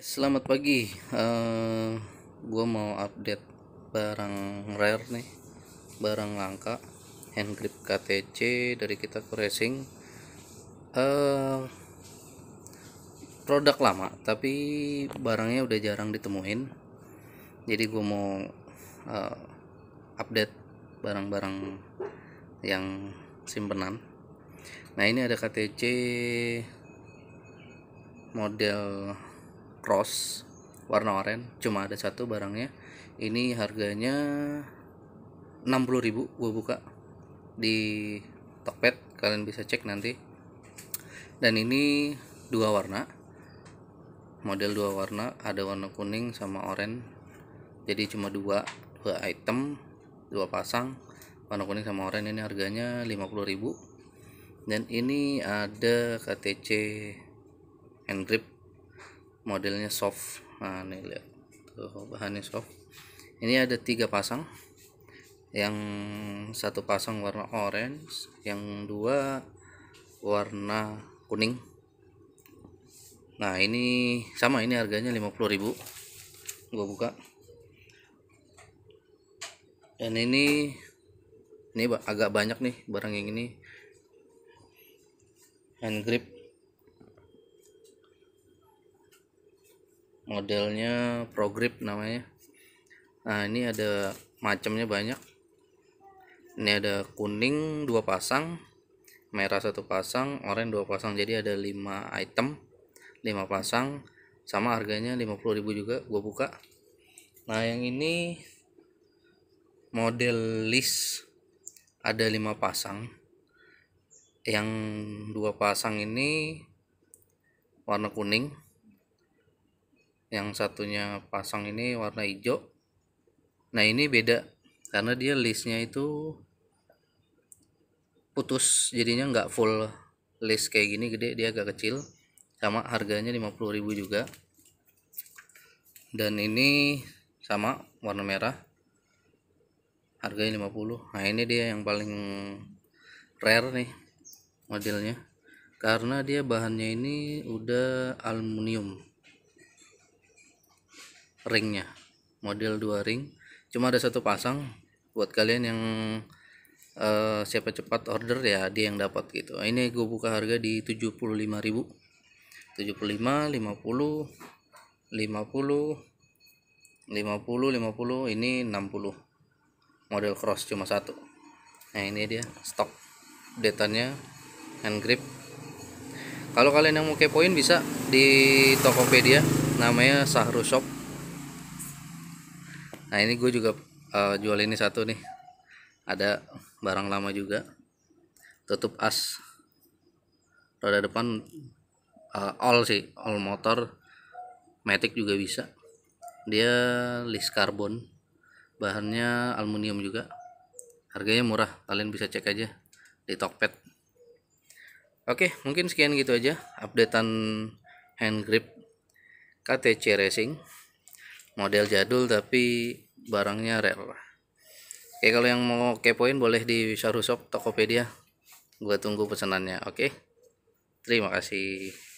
Selamat pagi, uh, eh, gue mau update barang rare nih, barang langka, hand grip KTC dari kita ke racing. Uh, produk lama, tapi barangnya udah jarang ditemuin. Jadi gue mau uh, update barang-barang yang simpenan. Nah ini ada KTC model cross warna oranye cuma ada satu barangnya ini harganya 60.000 gue buka di Tokped kalian bisa cek nanti dan ini dua warna model dua warna ada warna kuning sama oranye jadi cuma dua dua item dua pasang warna kuning sama oranye ini harganya 50000 dan ini ada KTC and grip modelnya soft nah ini lihat tuh bahannya soft ini ada tiga pasang yang satu pasang warna orange yang dua warna kuning nah ini sama ini harganya 50000 gua buka dan ini ini agak banyak nih barang yang ini hand grip modelnya progrip namanya nah ini ada macamnya banyak ini ada kuning dua pasang merah satu pasang oranye dua pasang jadi ada lima item lima pasang sama harganya 50.000 juga gua buka nah yang ini model list ada lima pasang yang dua pasang ini warna kuning yang satunya pasang ini warna hijau nah ini beda karena dia listnya itu putus jadinya nggak full list kayak gini gede dia agak kecil sama harganya 50000 juga dan ini sama warna merah harganya 50 nah ini dia yang paling rare nih modelnya karena dia bahannya ini udah aluminium ringnya model dua ring cuma ada satu pasang buat kalian yang uh, siapa cepat order ya dia yang dapat gitu ini gue buka harga di 75.000 75 50 50 50 50 ini 60 model cross cuma satu nah ini dia stok detannya hand grip kalau kalian yang mau kepoin bisa di Tokopedia namanya Sahru Shop nah ini gue juga uh, jual ini satu nih ada barang lama juga tutup as roda depan uh, all sih all motor matic juga bisa dia list karbon bahannya aluminium juga harganya murah kalian bisa cek aja di Tokped oke mungkin sekian gitu aja updatean hand grip KTC Racing model jadul tapi barangnya rare oke kalau yang mau kepoin boleh di Sharu Shop Tokopedia gue tunggu pesanannya oke terima kasih